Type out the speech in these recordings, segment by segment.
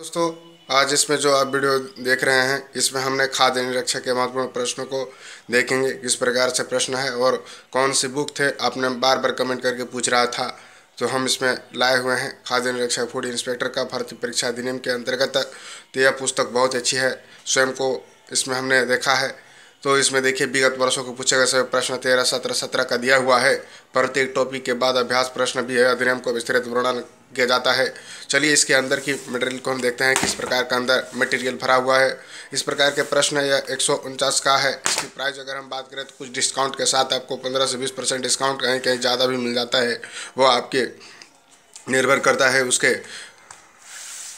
दोस्तों आज इसमें जो आप वीडियो देख रहे हैं इसमें हमने खाद्य निरीक्षक के महत्वपूर्ण प्रश्नों को देखेंगे किस प्रकार से प्रश्न है और कौन सी बुक थे आपने बार बार कमेंट करके पूछ रहा था तो हम इसमें लाए हुए हैं खाद्य निरीक्षक फूड इंस्पेक्टर का भारतीय परीक्षा अधिनियम के अंतर्गत तो यह पुस्तक बहुत अच्छी है स्वयं को इसमें हमने देखा है तो इसमें देखिए विगत वर्षों को पूछे गए सभी प्रश्न तेरह सत्रह सत्रह का दिया हुआ है प्रत्येक टॉपिक के बाद अभ्यास प्रश्न भी है अधिनियम को विस्तृत वर्णन किया जाता है चलिए इसके अंदर की मटेरियल को हम देखते हैं किस प्रकार का अंदर मटेरियल भरा हुआ है इस प्रकार के प्रश्न यह एक का है इसकी प्राइस अगर हम बात करें तो कुछ डिस्काउंट के साथ आपको पंद्रह से बीस परसेंट डिस्काउंट कहीं कहीं ज़्यादा भी मिल जाता है वो आपके निर्भर करता है उसके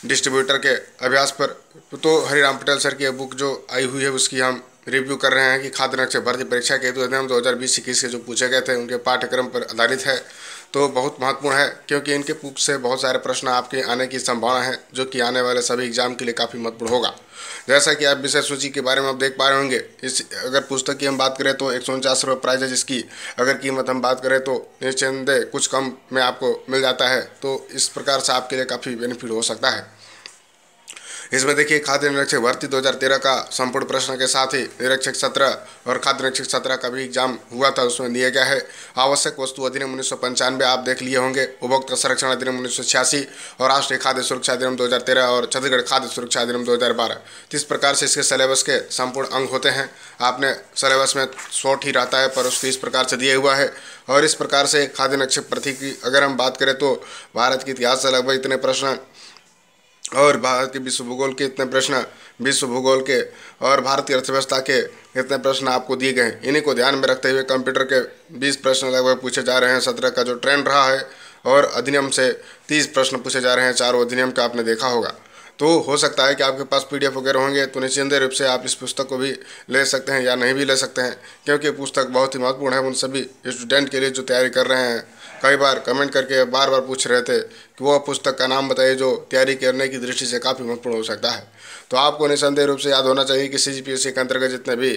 डिस्ट्रीब्यूटर के अभ्यास पर तो हरिराम पटेल सर की बुक जो आई हुई है उसकी हम रिव्यू कर रहे हैं कि खाद्य रक्षक भर्ती परीक्षा के हेतु दो हज़ार बीस इक्कीस के जो पूछे गए थे उनके पाठ्यक्रम पर आधारित है तो बहुत महत्वपूर्ण है क्योंकि इनके पूछ से बहुत सारे प्रश्न आपके आने की संभावना है जो कि आने वाले सभी एग्जाम के लिए काफ़ी महत्वपूर्ण होगा जैसा कि आप विषय सूची के बारे में आप देख पा रहे होंगे इस अगर पुस्तक की हम बात करें तो एक सौ उनचास रुपये प्राइज है जिसकी अगर कीमत हम बात करें तो निश्चिंदे कुछ कम में आपको मिल जाता है तो इस प्रकार से आपके लिए काफ़ी बेनिफिट हो सकता है इसमें देखिए खाद्य निरीक्षक भर्ती 2013 का संपूर्ण प्रश्न के साथ ही निरीक्षक सत्र और खाद्य निरीक्षक सत्रह का भी एग्जाम हुआ था उसमें दिया गया है आवश्यक वस्तु अधिनियम उन्नीस आप देख लिए होंगे उपभोक्ता संरक्षण अधिनियम उन्नीस और राष्ट्रीय खाद्य सुरक्षा अधिनियम दो और छत्तीसगढ़ खाद्य सुरक्षा अधिनियम दो इस प्रकार से इसके सिलेबस के संपूर्ण अंग होते हैं आपने सिलेबस में शॉर्ट ही रहता है पर उसको इस प्रकार से दिया हुआ है और इस प्रकार से खाद्य नक्षक प्रति की अगर हम बात करें तो भारत के इतिहास से लगभग इतने प्रश्न और भारत के विश्व भूगोल के इतने प्रश्न विश्व भूगोल के और भारतीय अर्थव्यवस्था के इतने प्रश्न आपको दिए गए हैं इन्हीं को ध्यान में रखते हुए कंप्यूटर के 20 प्रश्न लगभग पूछे जा रहे हैं सत्रह का जो ट्रेंड रहा है और अधिनियम से 30 प्रश्न पूछे जा रहे हैं चारों अधिनियम का आपने देखा होगा तो हो सकता है कि आपके पास पीडीएफ वगैरह होंगे तो निश्चिंत रूप से आप इस पुस्तक को भी ले सकते हैं या नहीं भी ले सकते हैं क्योंकि पुस्तक बहुत ही महत्वपूर्ण है उन सभी स्टूडेंट के लिए जो तैयारी कर रहे हैं कई बार कमेंट करके बार बार पूछ रहे थे कि वह पुस्तक का नाम बताइए जो तैयारी करने की दृष्टि से काफ़ी महत्वपूर्ण हो सकता है तो आपको निसंदेह रूप से याद होना चाहिए कि सी के अंतर्गत जितने भी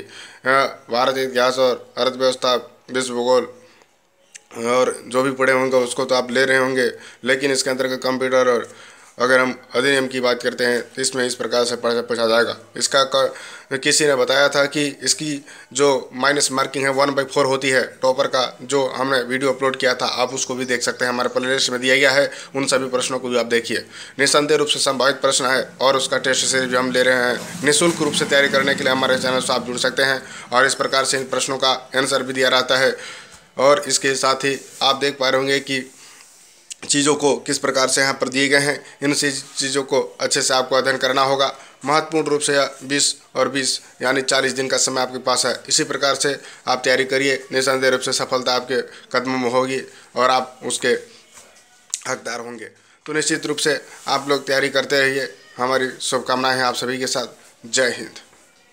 भारत इतिहास और अर्थव्यवस्था विश्व भूगोल और जो भी पढ़े होंगे उसको तो आप ले रहे होंगे लेकिन इसके अंतर्गत कंप्यूटर और अगर हम अधिनियम की बात करते हैं तो इसमें इस प्रकार से पूछा जाएगा इसका किसी ने बताया था कि इसकी जो माइनस मार्किंग है वन बाई फोर होती है टॉपर का जो हमने वीडियो अपलोड किया था आप उसको भी देख सकते हैं हमारे प्लेलिस्ट में दिया गया है उन सभी प्रश्नों को भी आप देखिए निसंदेह रूप से संभावित प्रश्न है और उसका टेस्ट सीरीज भी हम ले रहे हैं निःशुल्क रूप से तैयारी करने के लिए हमारे चैनल से आप जुड़ सकते हैं और इस प्रकार से इन प्रश्नों का आंसर भी दिया रहता है और इसके साथ ही आप देख पा रहे होंगे कि चीज़ों को किस प्रकार से यहाँ पर दिए गए हैं इन चीज़ों को अच्छे से आपको अध्ययन करना होगा महत्वपूर्ण रूप से बीस और बीस यानी चालीस दिन का समय आपके पास है इसी प्रकार से आप तैयारी करिए निस्संदेह रूप से सफलता आपके कदमों में होगी और आप उसके हकदार होंगे तो निश्चित रूप से आप लोग तैयारी करते रहिए हमारी शुभकामनाएँ हैं आप सभी के साथ जय हिंद